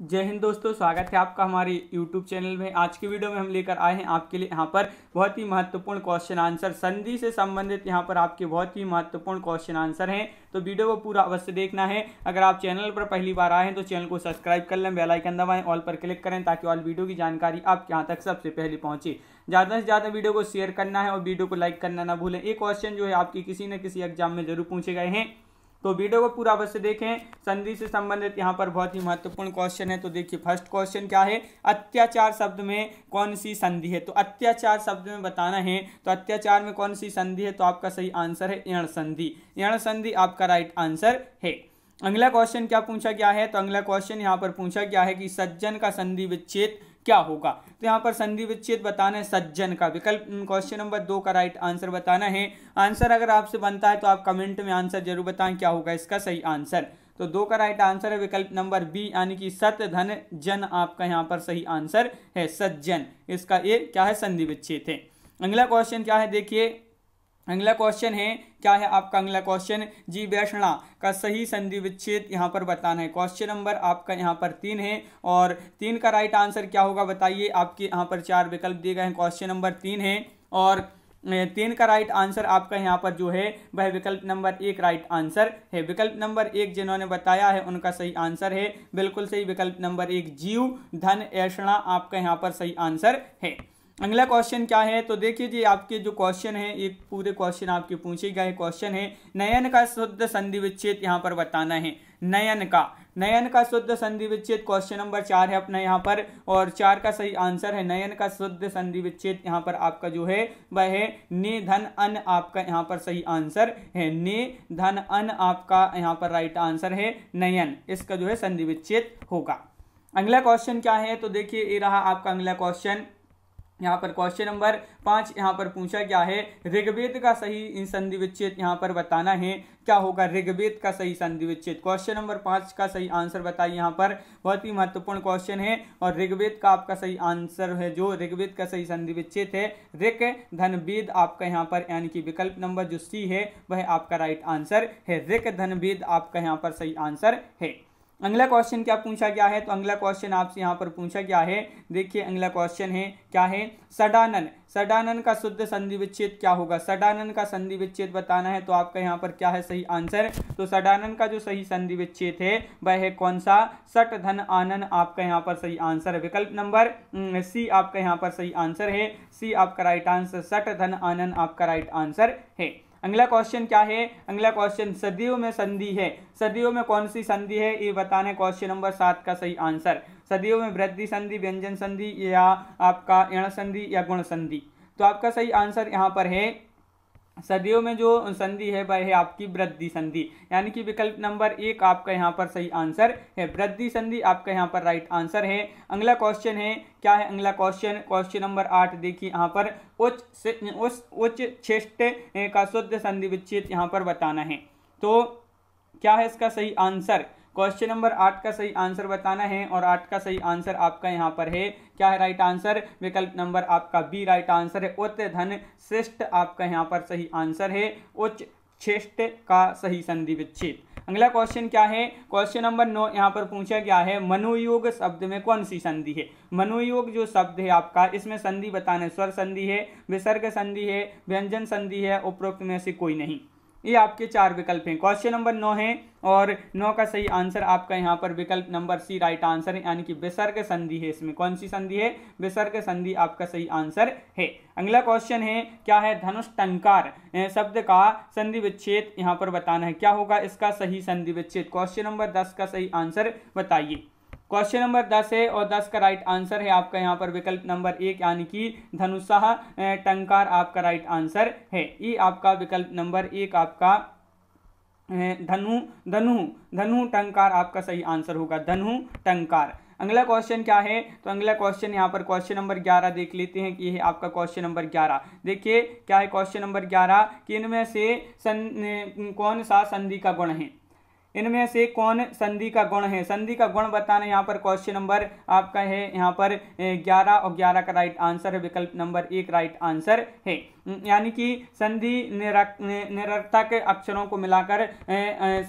जय हिंद दोस्तों स्वागत है आपका हमारे यूट्यूब चैनल में आज की वीडियो में हम लेकर आए हैं आपके लिए यहाँ पर बहुत ही महत्वपूर्ण क्वेश्चन आंसर संधि से संबंधित यहाँ पर आपके बहुत ही महत्वपूर्ण क्वेश्चन आंसर हैं तो वीडियो को पूरा अवश्य देखना है अगर आप चैनल पर पहली बार आए हैं तो चैनल को सब्सक्राइब कर लें बेलाइकन दबाएँ ऑल पर क्लिक करें ताकि ऑल वीडियो की जानकारी आपके यहाँ तक सबसे पहले पहुँचे ज़्यादा से ज़्यादा वीडियो को शेयर करना है और वीडियो को लाइक करना ना भूलें एक क्वेश्चन जो है आपकी किसी न किसी एग्जाम में जरूर पूछे गए हैं तो वीडियो को पूरा अवश्य देखें संधि से संबंधित यहाँ पर बहुत ही महत्वपूर्ण क्वेश्चन है तो देखिए फर्स्ट क्वेश्चन क्या है अत्याचार शब्द में कौन सी संधि है तो अत्याचार शब्द में बताना है तो अत्याचार में कौन सी संधि है तो आपका सही आंसर है यण संधि यण संधि आपका राइट आंसर है अगला क्वेश्चन क्या पूछा गया है तो अगला क्वेश्चन यहाँ पर पूछा गया है कि सज्जन का संधि विच्छेद क्या होगा तो यहाँ पर संधि विच्छेद बताना है सज्जन का विकल्प क्वेश्चन नंबर दो का राइट आंसर बताना है आंसर अगर आपसे बनता है तो आप कमेंट में आंसर जरूर बताएं क्या होगा इसका सही आंसर तो दो का राइट आंसर है विकल्प नंबर बी यानी कि सत धन जन आपका यहाँ पर सही आंसर है सज्जन इसका ये क्या है संधि विच्छेद है अगला क्वेश्चन क्या है देखिए अगला क्वेश्चन है क्या है आपका अगला क्वेश्चन जी वैष्णा का सही संधि विच्छेद यहाँ पर बताना है क्वेश्चन नंबर आपका यहाँ पर तीन है और तीन का राइट आंसर क्या होगा बताइए आपके यहाँ पर चार विकल्प दिए गए हैं क्वेश्चन नंबर तीन है और तीन का राइट आंसर आपका यहाँ पर जो है वह विकल्प नंबर एक राइट आंसर है विकल्प नंबर एक जिन्होंने बताया है उनका सही आंसर है बिल्कुल सही विकल्प नंबर एक जीव धन ऐषणा आपका यहाँ पर सही आंसर है अगला क्वेश्चन क्या है तो देखिए जी आपके जो क्वेश्चन है ये पूरे क्वेश्चन आपके पूछे गए क्वेश्चन है नयन का शुद्ध संधि विच्छेद यहाँ पर बताना है नयन का नयन का शुद्ध संधि विच्छेद क्वेश्चन नंबर चार है अपना यहाँ पर और चार का सही आंसर है नयन का शुद्ध संधि विच्छेद यहाँ पर आपका जो है वह है ने धन अन आपका यहाँ पर सही आंसर है ने धन अन आपका यहाँ पर राइट आंसर है नयन इसका जो है संधि विच्छेद होगा अगला क्वेश्चन क्या है तो देखिए ये रहा आपका अगला क्वेश्चन यहाँ पर क्वेश्चन नंबर पांच यहाँ पर पूछा गया है ऋग्वेद का सही संधि विच्छेद यहाँ पर बताना है क्या होगा ऋग्वेद का सही संधि विच्छेद क्वेश्चन नंबर पांच का सही आंसर बताइए यहाँ पर बहुत ही महत्वपूर्ण क्वेश्चन है और ऋग्वेद का आपका सही आंसर है जो ऋग्वेद का सही संधि विच्छेद है ऋक धन वेद आपका यहाँ पर यानी कि विकल्प नंबर जो सी है वह आपका राइट आंसर है ऋक धन वेद आपका यहाँ पर सही आंसर है अगला क्वेश्चन क्या पूछा गया है तो अगला क्वेश्चन आपसे यहाँ पर पूछा गया है देखिए अगला क्वेश्चन है क्या है सडानन सडानन का शुद्ध संधि विच्छेद क्या होगा सडानन का संधि विच्छेद बताना है तो आपका यहाँ पर क्या है सही आंसर तो सडानन का जो सही संधि विच्छेद है वह है कौन सा सट धन आनन आपका यहाँ पर सही आंसर है विकल्प नंबर सी आपका यहाँ पर सही आंसर है सी आपका राइट आंसर सट धन आनन आपका राइट आंसर है अगला क्वेश्चन क्या है अगला क्वेश्चन सदियों में संधि है सदियों में कौन सी संधि है ये बताने क्वेश्चन नंबर सात का सही आंसर सदियों में वृद्धि संधि व्यंजन संधि या आपका यण संधि या गुण संधि तो आपका सही आंसर यहाँ पर है सदियों में जो संधि है वह है आपकी वृद्धि संधि यानी कि विकल्प नंबर एक आपका यहाँ पर सही आंसर है वृद्धि संधि आपका यहाँ पर राइट आंसर है अगला क्वेश्चन है क्या है अगला क्वेश्चन क्वेश्चन नंबर आठ देखिए यहाँ पर उच्च उस उच्च छिष्ट का शुद्ध संधि विच्छेद यहाँ पर बताना है तो क्या है इसका सही आंसर क्वेश्चन नंबर आठ का सही आंसर बताना है और आठ का सही आंसर आपका यहाँ पर है क्या है राइट आंसर विकल्प नंबर आपका बी राइट आंसर है उच्च धन श्रेष्ठ आपका यहाँ पर सही आंसर है उच्च श्रेष्ठ का सही संधि विच्छेद अगला क्वेश्चन क्या है क्वेश्चन नंबर नौ यहाँ पर पूछा गया है मनोयोग शब्द में कौन सी संधि है मनोयोग जो शब्द है आपका इसमें संधि बताना स्वर संधि है विसर्ग संधि है व्यंजन संधि है उपरोक्त में से कोई नहीं ये आपके चार विकल्प हैं क्वेश्चन नंबर नौ है और नौ का सही आंसर आपका यहाँ पर विकल्प नंबर सी राइट आंसर है यानी कि विसर्ग संधि है इसमें कौन सी संधि है विसर्ग संधि आपका सही आंसर है अगला क्वेश्चन है क्या है धनुष टंकार शब्द का संधि विच्छेद यहाँ पर बताना है क्या होगा इसका सही संधि विच्छेद क्वेश्चन नंबर दस का सही आंसर बताइए क्वेश्चन नंबर दस है और दस का राइट आंसर है आपका यहाँ पर विकल्प नंबर एक यानी कि धनुषाह टंकार आपका राइट आंसर है ये आपका विकल्प नंबर एक आपका धनु धनु धनु टंकार आपका सही आंसर होगा धनु टंकार अगला क्वेश्चन क्या है तो अगला क्वेश्चन यहाँ पर क्वेश्चन नंबर ग्यारह देख लेते हैं कि यह है आपका क्वेश्चन नंबर ग्यारह देखिए क्या है क्वेश्चन नंबर ग्यारह कि इनमें से सन कौन सा संधि का गुण है इनमें से कौन संधि का गुण है संधि का गुण बताना यहाँ पर क्वेश्चन नंबर आपका है यहाँ पर ग्यारह और ग्यारह का राइट आंसर है विकल्प नंबर एक राइट आंसर है यानी कि संधि निरर्थक अक्षरों को मिलाकर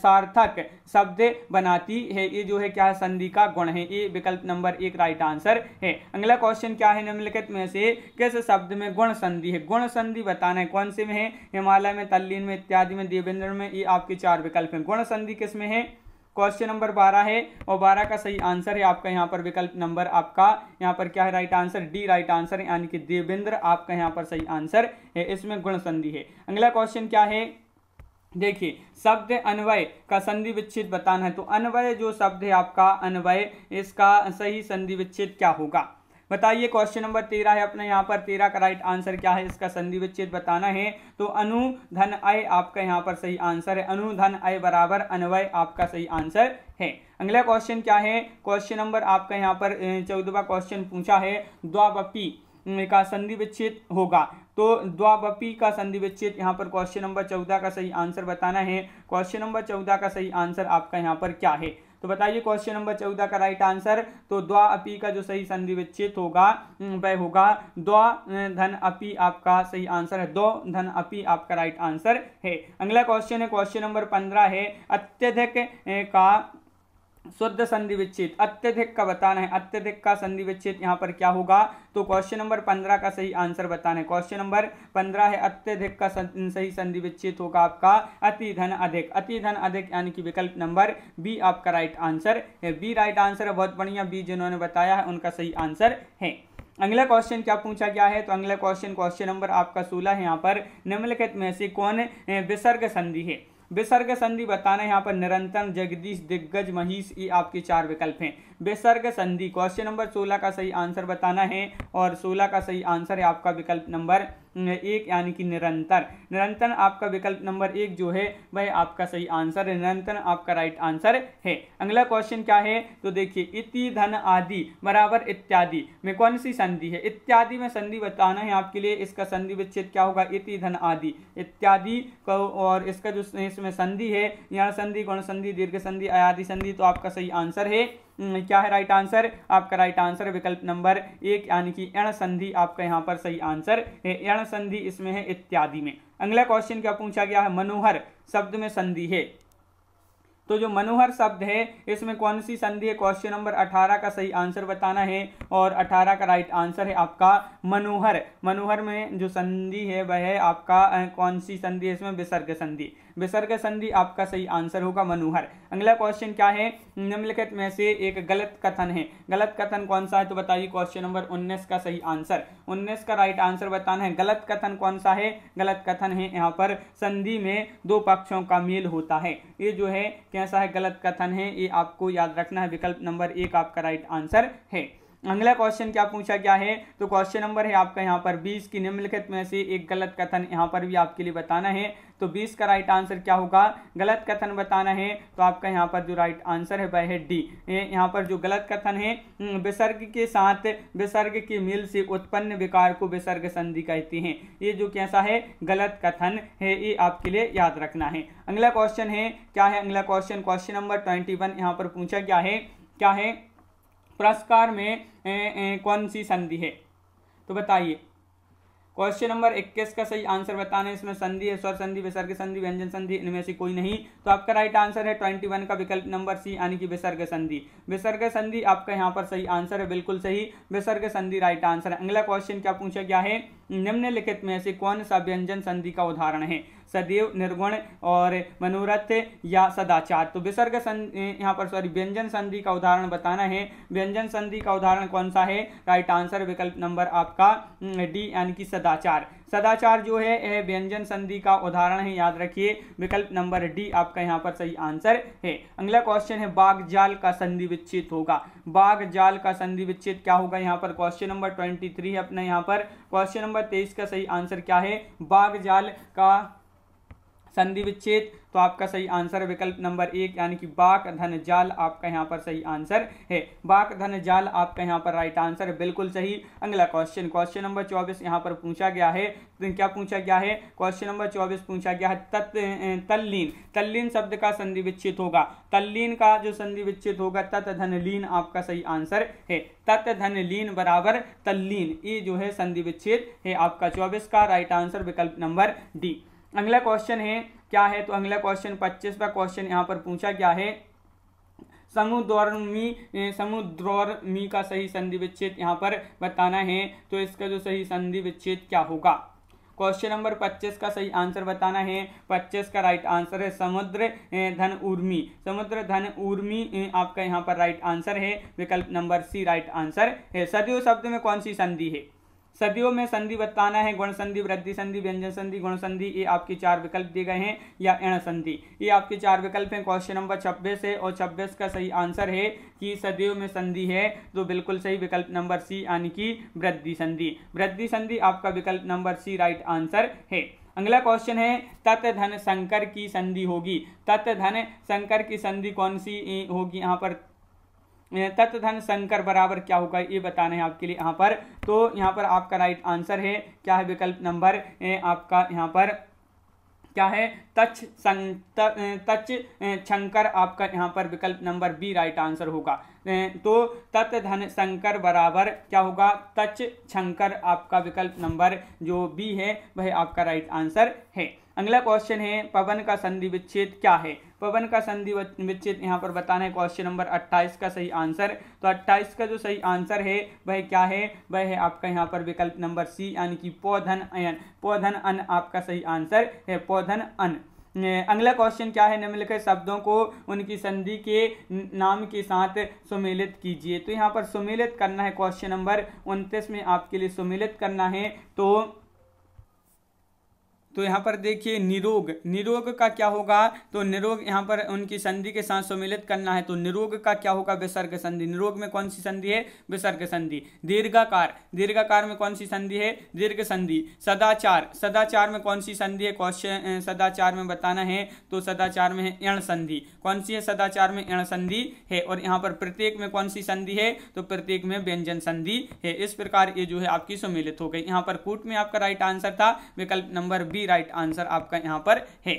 सार्थक शब्द बनाती है ये जो है क्या है संधि का गुण है ये विकल्प नंबर एक राइट आंसर है अगला क्वेश्चन क्या है निम्नलिखित में से किस शब्द में गुण संधि है गुण संधि बताना है कौन से में है हिमालय में तल्लीन में इत्यादि में देवेंद्र में ये आपके चार विकल्प हैं गुण संधि किस में है क्वेश्चन नंबर बारह है और बारह का सही आंसर है आपका यहाँ पर विकल्प नंबर आपका यहाँ पर क्या है right answer D right answer यानी कि देवेंद्र आपका यहाँ पर सही आंसर है इसमें गुण संधि है अगला क्वेश्चन क्या है देखिए शब्द अन्वय का संधि विच्छेद बताना है तो अन्वय जो शब्द है आपका अन्वय इसका सही संधि विच्छेद क्या होगा बताइए क्वेश्चन नंबर तेरह है अपने यहाँ पर तेरह का राइट आंसर क्या है इसका संधि विच्छेद बताना है तो अनु धन अय आपका यहाँ पर सही आंसर है अनु धन अय बराबर अनवय आपका सही आंसर है अगला क्वेश्चन क्या है क्वेश्चन नंबर आपका यहाँ पर चौदहवा क्वेश्चन पूछा है द्वापी का संधि विच्छेद होगा तो द्वापी का संधि विच्छेद यहाँ पर क्वेश्चन नंबर चौदह का सही आंसर बताना है क्वेश्चन नंबर चौदह का सही आंसर आपका यहाँ पर क्या है तो बताइए क्वेश्चन नंबर चौदह का राइट आंसर तो द्वा अपी का जो सही संधि विच्छेद होगा वह होगा द्वा धन अपी आपका सही आंसर है दो धन अपी आपका राइट आंसर है अगला क्वेश्चन है क्वेश्चन नंबर पंद्रह है अत्यधिक का शुद्ध संधि विच्छेद अत्यधिक का बताना है अत्यधिक का संधि विच्छेद यहाँ पर क्या होगा तो क्वेश्चन नंबर पंद्रह का सही आंसर बताना है क्वेश्चन नंबर पंद्रह है अत्यधिक का सही संधि विच्छेद होगा आपका अति धन अधिक अति धन अधिक यानी कि विकल्प नंबर बी आपका राइट आंसर है बी राइट आंसर है बहुत बढ़िया बी जिन्होंने बताया है उनका सही आंसर है अगला क्वेश्चन क्या पूछा गया है तो अगला क्वेश्चन क्वेश्चन नंबर आपका सोलह है यहाँ पर निम्नलिखित में से कौन विसर्ग संधि है विसर्ग संधि बताना है यहाँ पर निरंतर जगदीश दिग्गज महीश ये आपके चार विकल्प हैं विसर्ग संधि क्वेश्चन नंबर सोलह का सही आंसर बताना है और सोलह का सही आंसर है आपका विकल्प नंबर एक यानी कि निरंतर निरंतर आपका विकल्प नंबर एक जो है वह आपका सही आंसर है निरंतर आपका राइट आंसर है अगला क्वेश्चन क्या है तो देखिए इति धन आदि बराबर इत्यादि में कौन सी संधि है इत्यादि में संधि बताना है आपके लिए इसका संधि विच्छेद क्या होगा इति धन आदि इत्यादि और इसका जो इसमें संधि है यहाँ संधि गुण संधि दीर्घ संधि आयादि संधि तो आपका सही आंसर है हम्म, क्या है राइट आंसर आपका राइट आंसर विकल्प नंबर एक यानी कि एण संधि आपका यहाँ पर सही आंसर एण संधि इसमें है इत्यादि में अगला क्वेश्चन क्या पूछा गया है मनोहर शब्द में संधि है तो जो मनोहर शब्द है इसमें कौन सी संधि है क्वेश्चन नंबर 18 का सही आंसर बताना है और 18 का राइट आंसर है आपका मनोहर मनोहर में जो संधि है वह है आपका कौन सी संधि है इसमें विसर्ग संधि विसर्ग संधि आपका सही आंसर होगा मनोहर अगला क्वेश्चन क्या है निम्नलिखित में से एक गलत कथन है गलत कथन कौन सा है तो बताइए क्वेश्चन नंबर उन्नीस का सही आंसर उन्नीस का राइट आंसर बताना है गलत कथन कौन सा है गलत कथन है यहाँ पर संधि में दो पक्षों का मेल होता है ये जो है कैसा है गलत कथन है ये आपको याद रखना है विकल्प नंबर एक आपका राइट आंसर है अगला क्वेश्चन क्या पूछा गया है तो क्वेश्चन नंबर है आपका यहाँ पर बीस की निम्नलिखित में से एक गलत कथन यहाँ पर भी आपके लिए बताना है तो बीस का राइट आंसर क्या होगा गलत कथन बताना है तो आपका यहाँ पर जो राइट आंसर है वह है डी यहाँ पर जो गलत कथन है हम्म, विसर्ग के साथ विसर्ग के मिल से उत्पन्न विकार को विसर्ग संधि कहते हैं ये जो कैसा है गलत कथन है ये आपके लिए याद रखना है अगला क्वेश्चन है क्या है अगला question question number twenty one यहाँ पर पूछा गया है क्या है पुरस्कार में ए, ए, कौन सी संधि है तो बताइए क्वेश्चन नंबर इक्कीस का सही आंसर बताना है इसमें संधि है स्वर संधि विसर्ग संधि व्यंजन संधि इनमें से कोई नहीं तो आपका राइट आंसर है ट्वेंटी वन का विकल्प नंबर सी यानी कि विसर्ग संधि विसर्ग संधि आपका यहां पर सही आंसर है बिल्कुल सही विसर्ग संधि राइट आंसर है अगला क्वेश्चन क्या पूछा गया है निम्नलिखित में से कौन सा व्यंजन संधि का उदाहरण है सदैव निर्गुण और मनोरथ या सदाचार तो विसर्ग संधि यहाँ पर सॉरी व्यंजन संधि का उदाहरण बताना है व्यंजन संधि का उदाहरण कौन सा है राइट आंसर विकल्प नंबर आपका डी यानी कि सदाचार सदाचार जो है यह व्यंजन संधि का उदाहरण है याद रखिए विकल्प नंबर डी आपका यहाँ पर सही आंसर है अगला क्वेश्चन है बाघ जाल का संधि विच्छेद होगा बाघ जाल का संधि विच्छेद क्या होगा यहाँ पर क्वेश्चन नंबर ट्वेंटी थ्री है अपना यहाँ पर क्वेश्चन नंबर तेईस का सही आंसर क्या है बाघ जाल का संधि विच्छेद तो आपका सही आंसर विकल्प नंबर एक यानी कि बाक धन जाल आपका यहाँ पर सही आंसर है बाक धन जाल आपका यहाँ पर राइट आंसर बिल्कुल सही अगला क्वेश्चन क्वेश्चन नंबर चौबीस यहाँ पर पूछा गया है तो क्या पूछा गया है क्वेश्चन नंबर चौबीस पूछा गया है तत् तल्लीन तल्लीन शब्द का संधि विच्छेद होगा तल्लीन का जो संधि विच्छेद होगा तत् धन लीन आपका सही आंसर है तत् धन लीन बराबर तल्लीन ये जो है संधि विच्छेद है आपका चौबीस का राइट आंसर विकल्प नंबर डी अगला क्वेश्चन है क्या है तो अगला क्वेश्चन पच्चीसवा क्वेश्चन यहाँ पर पूछा क्या है समुद्रमी समुद्रमी का सही संधि विच्छेद यहाँ पर बताना है तो इसका जो सही संधि विच्छेद क्या होगा क्वेश्चन नंबर 25 का सही आंसर बताना है 25 का राइट आंसर है समुद्र धन उर्मी समुद्र धन उर्मी आपका यहाँ पर राइट आंसर है विकल्प नंबर सी राइट आंसर है सदियों शब्द में कौन सी संधि है सदियों में संधि बताना है गुण संधि वृद्धि संधि व्यंजन संधि गुण संधि ये आपके चार विकल्प दिए गए हैं या एण संधि ये आपके चार विकल्प हैं क्वेश्चन नंबर छब्बीस है और छब्बीस का सही आंसर है कि सदियों में संधि है तो बिल्कुल सही विकल्प नंबर सी यानी कि वृद्धि संधि वृद्धि संधि आपका विकल्प नंबर सी राइट आंसर है अगला क्वेश्चन है तत् धन संकर की संधि होगी तत् धन संकर की संधि कौन सी होगी यहाँ पर धन संकर बराबर क्या होगा ये बताना है आपके लिए यहाँ पर तो यहाँ पर आपका राइट आंसर है क्या है विकल्प नंबर आपका यहाँ पर क्या है तच सं तच शंकर आपका यहाँ पर विकल्प नंबर बी राइट आंसर होगा तो तत् धन शंकर बराबर क्या होगा तच शंकर आपका विकल्प नंबर जो बी है वह आपका राइट आंसर है अगला क्वेश्चन है पवन का संधि विच्छेद क्या है पवन का संधि विच्छेद यहाँ पर बताना है क्वेश्चन नंबर 28 का सही आंसर तो 28 का जो सही आंसर है वह क्या है वह है आपका यहाँ पर विकल्प नंबर सी यानी कि पौधन अयन पौधन अन आपका सही आंसर है पौधन अन अगला क्वेश्चन क्या है निम्नलिखित शब्दों को उनकी संधि के नाम के साथ सुमेलित कीजिए तो यहाँ पर सुमेलित करना है क्वेश्चन नंबर उनतीस में आपके लिए सुमेलित करना है तो तो यहाँ पर देखिए निरोग निरोग का क्या होगा तो निरोग यहाँ पर उनकी संधि के साथ सम्मिलित करना है तो निरोग का क्या होगा विसर्ग संधि निरोग में कौन सी संधि है विसर्ग संधि दीर्घाकार दीर्घाकार में कौन सी संधि है दीर्घ संधि सदाचार सदाचार में कौन सी संधि है क्वेश्चन सदाचार में बताना है तो सदाचार में है यण संधि कौन सी है सदाचार में यण संधि है और यहाँ पर प्रत्येक में कौन सी संधि है तो प्रत्येक में व्यंजन संधि है इस प्रकार ये जो है आपकी सम्मिलित हो गई यहाँ पर कूट में आपका राइट आंसर था विकल्प नंबर बी राइट आंसर आपका यहाँ पर है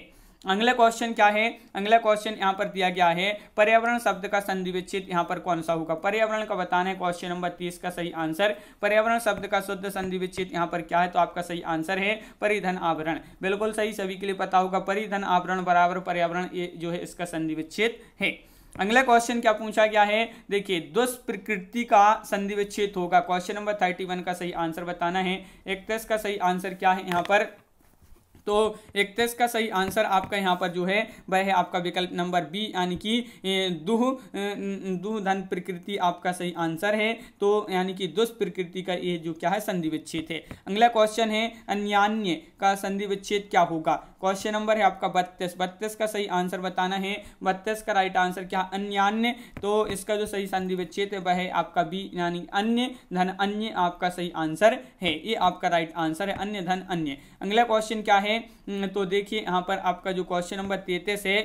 अगला क्वेश्चन क्या है अगला क्वेश्चन यहाँ पर दिया गया है पर्यावरण शब्द का संधिविच्छेद यहाँ पर कौन सा होगा पर्यावरण का बताना है क्वेश्चन नंबर तीस का सही आंसर पर्यावरण शब्द का शुद्ध संधिविच्छेद यहाँ पर क्या है तो आपका सही आंसर है परिधन आवरण बिल्कुल सही सभी के लिए पता होगा परिधन आवरण बराबर पर्यावरण ये जो है इसका संधिविच्छेद है अगला क्वेश्चन क्या पूछा गया है देखिए दुष्प्रकृति का संधिविच्छेद होगा क्वेश्चन नंबर थर्टी वन का सही आंसर बताना है इकतीस का सही आंसर क्या है यहाँ पर तो इकतीस का सही आंसर आपका यहाँ पर जो है वह है आपका विकल्प नंबर बी यानी कि दुह दुह धन प्रकृति आपका सही आंसर है तो यानी कि दुष्प्रकृति का ये जो क्या है संधि विच्छेद है अगला क्वेश्चन है अन्यान्य का संधि विच्छेद क्या होगा क्वेश्चन नंबर है आपका बत्तीस बत्तीस का सही आंसर बताना है बत्तीस का राइट आंसर क्या अन्यान्य तो इसका जो सही संधि विच्छेद है वह है आपका बी यानी अन्य धन अन्य आपका सही आंसर है ये आपका राइट आंसर है अन्य धन अन्य अगला क्वेश्चन क्या है हम्म, तो देखिए यहाँ पर आपका जो क्वेश्चन नंबर तैतीस है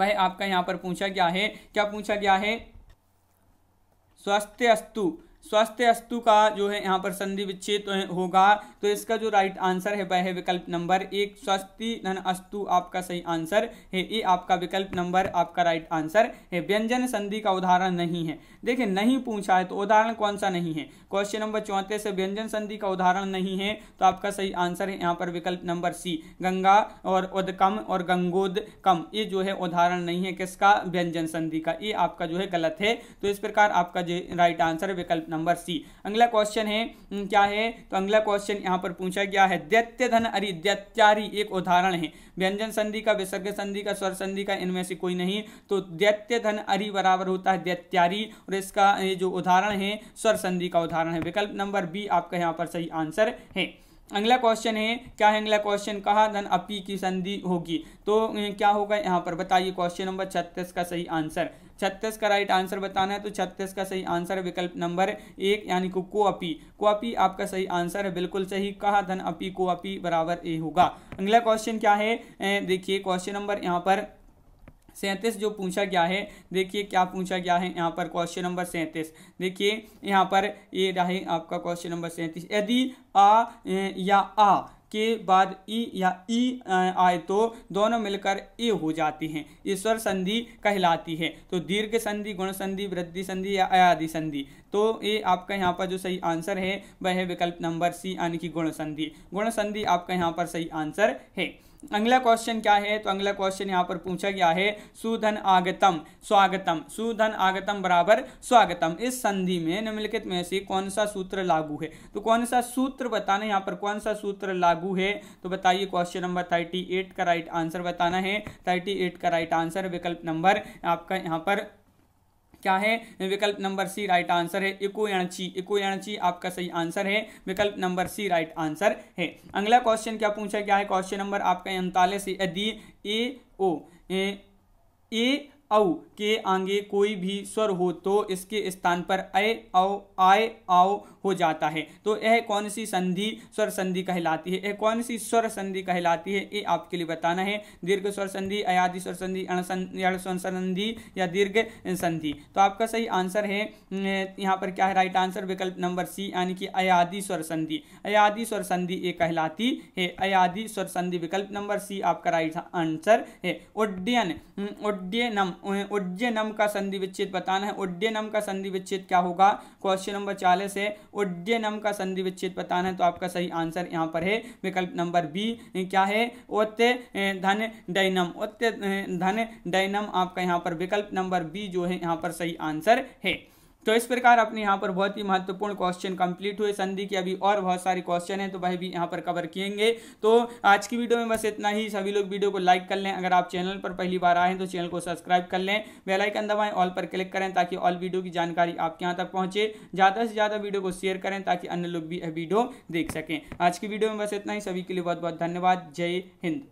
वह आपका यहाँ पर पूछा गया है क्या पूछा गया है स्वास्थ्य अस्तु स्वास्थ्य अस्तु का जो है यहाँ पर संधि विच्छेद होगा तो इसका जो राइट आंसर है वह है विकल्प नंबर एक स्वास्थ्य धन अस्तु आपका सही आंसर है ये आपका विकल्प नंबर आपका राइट आंसर है व्यंजन संधि का उदाहरण नहीं है देखिए नहीं पूछा है तो उदाहरण कौन सा नहीं है क्वेश्चन नंबर चौंतीस है व्यंजन संधि का उदाहरण नहीं है तो आपका सही आंसर है यहाँ पर विकल्प नंबर सी गंगा और उदकम और गंगोद कम ये जो है उदाहरण नहीं है किसका व्यंजन संधि का ये आपका जो है गलत है तो इस प्रकार आपका जो राइट आंसर विकल्प नंबर सी अगला क्वेश्चन है हम्म, क्या है तो अगला क्वेश्चन यहाँ पर पूछा गया है दैत्य धन अरि दैत्यारी एक उदाहरण है व्यंजन संधि का विसर्ग संधि का स्वर संधि का इनमें से कोई नहीं तो दैत्य धन अरि बराबर होता है दैत्यारी और इसका ये जो उदाहरण है स्वर संधि का उदाहरण है विकल्प नंबर बी आपका यहाँ पर सही आंसर है अगला क्वेश्चन है क्या है अगला क्वेश्चन कहा धन अपी की संधि होगी तो क्या होगा यहाँ पर बताइए क्वेश्चन नंबर छत्तीस का सही आंसर छत्तीस का राइट आंसर बताना है तो छत्तीस का सही आंसर विकल्प नंबर एक यानी को कोअपी कोअपी आपका सही आंसर है बिल्कुल सही कहा धन अपी कोअपी बराबर ए होगा अगला क्वेश्चन क्या है देखिए क्वेश्चन नंबर यहाँ पर सैंतीस जो पूछा गया है देखिए क्या पूछा गया है यहाँ पर क्वेश्चन नंबर सैंतीस देखिए यहाँ पर ये रहे आपका क्वेश्चन नंबर सैंतीस यदि आ या आ के बाद ई या ई आए तो दोनों मिलकर ए हो जाती हैं ईश्वर संधि कहलाती है तो दीर्घ संधि गुण संधि वृद्धि संधि या अयादि संधि तो ये आपका यहाँ पर जो सही आंसर है वह है विकल्प नंबर सी यानी कि गुण संधि गुण संधि आपका यहाँ पर सही आंसर है अगला क्वेश्चन क्या है तो अगला क्वेश्चन यहां पर पूछा गया है सुधन आगतम स्वागतम सुधन आगतम बराबर स्वागतम इस संधि में निम्नलिखित में से कौन सा सूत्र लागू है तो कौन सा सूत्र बताना यहाँ पर कौन सा सूत्र लागू है तो बताइए क्वेश्चन नंबर थर्टी एट का राइट आंसर बताना है थर्टी एट का राइट आंसर विकल्प नंबर आपका यहाँ पर क्या है विकल्प नंबर सी राइट आंसर है इको एणची इको एणची आपका सही आंसर है विकल्प नंबर सी राइट आंसर है अगला क्वेश्चन क्या पूछा क्या है क्वेश्चन नंबर आपका उनतालीस यदि ए ओ ए, ए औ के आगे कोई भी स्वर हो तो इसके स्थान पर ए औ आय औ हो जाता है तो यह कौन सी संधि स्वर संधि कहलाती है यह कौन सी स्वर संधि कहलाती है ये आपके लिए बताना है दीर्घ स्वर संधि अयाधि स्वर संधि संधि या दीर्घ संधि तो आपका सही आंसर है यहाँ पर क्या है राइट आंसर विकल्प नंबर सी यानी कि अयाधि स्वर संधि अयाधि स्वर संधि ये कहलाती है अयाधि स्वर संधि विकल्प नंबर सी आपका राइट आंसर है उड्डयन उड्डयनम उड्डयनम का संधि विच्छेद बताना है उड्डयनम का संधि विच्छेद क्या होगा क्वेश्चन नंबर चालीस है उड्डयनम का संधि विच्छेद बताना है तो आपका सही आंसर यहाँ पर है विकल्प नंबर बी क्या है ओत्य धन डैनम ओत्य धन डैनम आपका यहाँ पर विकल्प नंबर बी जो है यहाँ पर सही आंसर है तो इस प्रकार अपने यहाँ पर बहुत ही महत्वपूर्ण क्वेश्चन कंप्लीट हुए संधि के अभी और बहुत सारे क्वेश्चन हैं तो वह भी यहाँ पर कवर किएंगे तो आज की वीडियो में बस इतना ही सभी लोग वीडियो को लाइक कर लें अगर आप चैनल पर पहली बार आए हैं तो चैनल को सब्सक्राइब कर लें बेलाइकन दबाएं ऑल पर क्लिक करें ताकि ऑल वीडियो की जानकारी आपके यहाँ तक पहुँचे ज़्यादा से ज़्यादा वीडियो को शेयर करें ताकि अन्य लोग भी यह वीडियो देख सकें आज की वीडियो में बस इतना ही सभी के लिए बहुत बहुत धन्यवाद जय हिंद